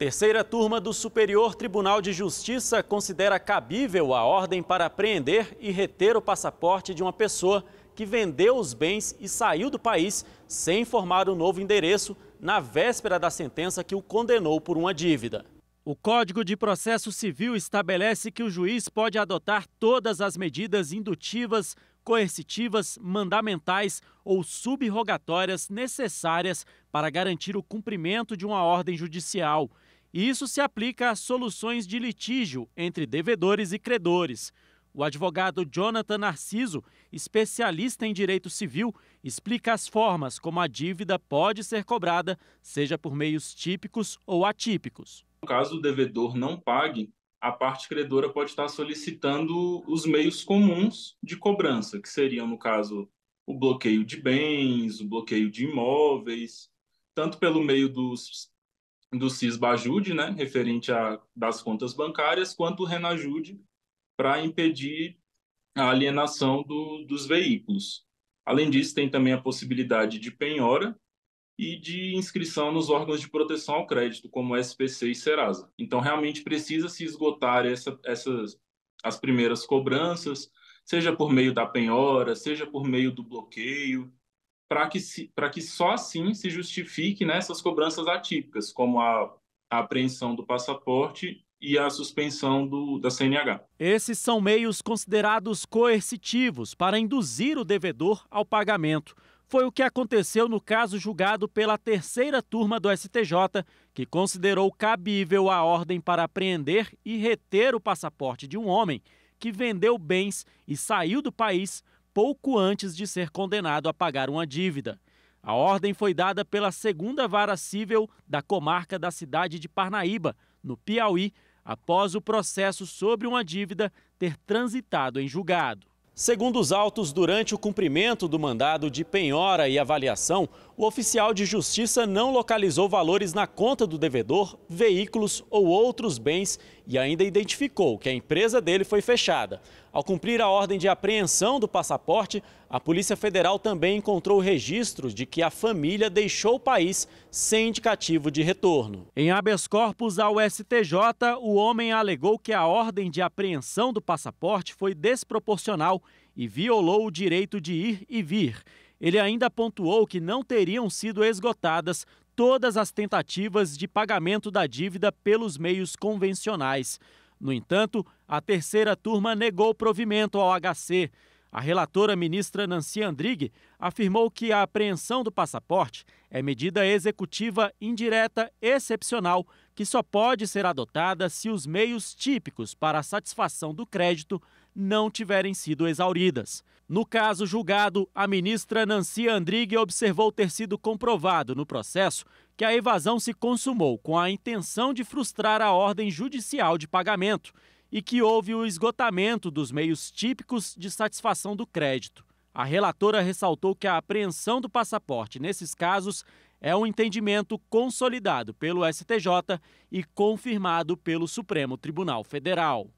Terceira turma do Superior Tribunal de Justiça considera cabível a ordem para apreender e reter o passaporte de uma pessoa que vendeu os bens e saiu do país sem informar o novo endereço na véspera da sentença que o condenou por uma dívida. O Código de Processo Civil estabelece que o juiz pode adotar todas as medidas indutivas, coercitivas, mandamentais ou subrogatórias necessárias para garantir o cumprimento de uma ordem judicial e isso se aplica a soluções de litígio entre devedores e credores. O advogado Jonathan Narciso, especialista em direito civil, explica as formas como a dívida pode ser cobrada, seja por meios típicos ou atípicos. Caso o devedor não pague, a parte credora pode estar solicitando os meios comuns de cobrança, que seriam, no caso, o bloqueio de bens, o bloqueio de imóveis, tanto pelo meio dos do Cisbajude, né, referente a, das contas bancárias, quanto o Renajude para impedir a alienação do, dos veículos. Além disso, tem também a possibilidade de penhora e de inscrição nos órgãos de proteção ao crédito, como SPC e Serasa. Então, realmente precisa se esgotar essa, essas as primeiras cobranças, seja por meio da penhora, seja por meio do bloqueio, para que, que só assim se justifique nessas né, cobranças atípicas, como a, a apreensão do passaporte e a suspensão do, da CNH. Esses são meios considerados coercitivos para induzir o devedor ao pagamento. Foi o que aconteceu no caso julgado pela terceira turma do STJ, que considerou cabível a ordem para apreender e reter o passaporte de um homem que vendeu bens e saiu do país pouco antes de ser condenado a pagar uma dívida. A ordem foi dada pela segunda vara civil da comarca da cidade de Parnaíba, no Piauí, após o processo sobre uma dívida ter transitado em julgado. Segundo os autos, durante o cumprimento do mandado de penhora e avaliação, o oficial de justiça não localizou valores na conta do devedor, veículos ou outros bens e ainda identificou que a empresa dele foi fechada. Ao cumprir a ordem de apreensão do passaporte, a Polícia Federal também encontrou registros de que a família deixou o país sem indicativo de retorno. Em habeas corpus ao STJ, o homem alegou que a ordem de apreensão do passaporte foi desproporcional e violou o direito de ir e vir. Ele ainda pontuou que não teriam sido esgotadas todas as tentativas de pagamento da dívida pelos meios convencionais. No entanto, a terceira turma negou provimento ao HC. A relatora ministra Nancy Andrighi afirmou que a apreensão do passaporte é medida executiva indireta excepcional que só pode ser adotada se os meios típicos para a satisfação do crédito não tiverem sido exauridas. No caso julgado, a ministra Nancy Andrighi observou ter sido comprovado no processo que a evasão se consumou com a intenção de frustrar a ordem judicial de pagamento e que houve o esgotamento dos meios típicos de satisfação do crédito. A relatora ressaltou que a apreensão do passaporte nesses casos é um entendimento consolidado pelo STJ e confirmado pelo Supremo Tribunal Federal.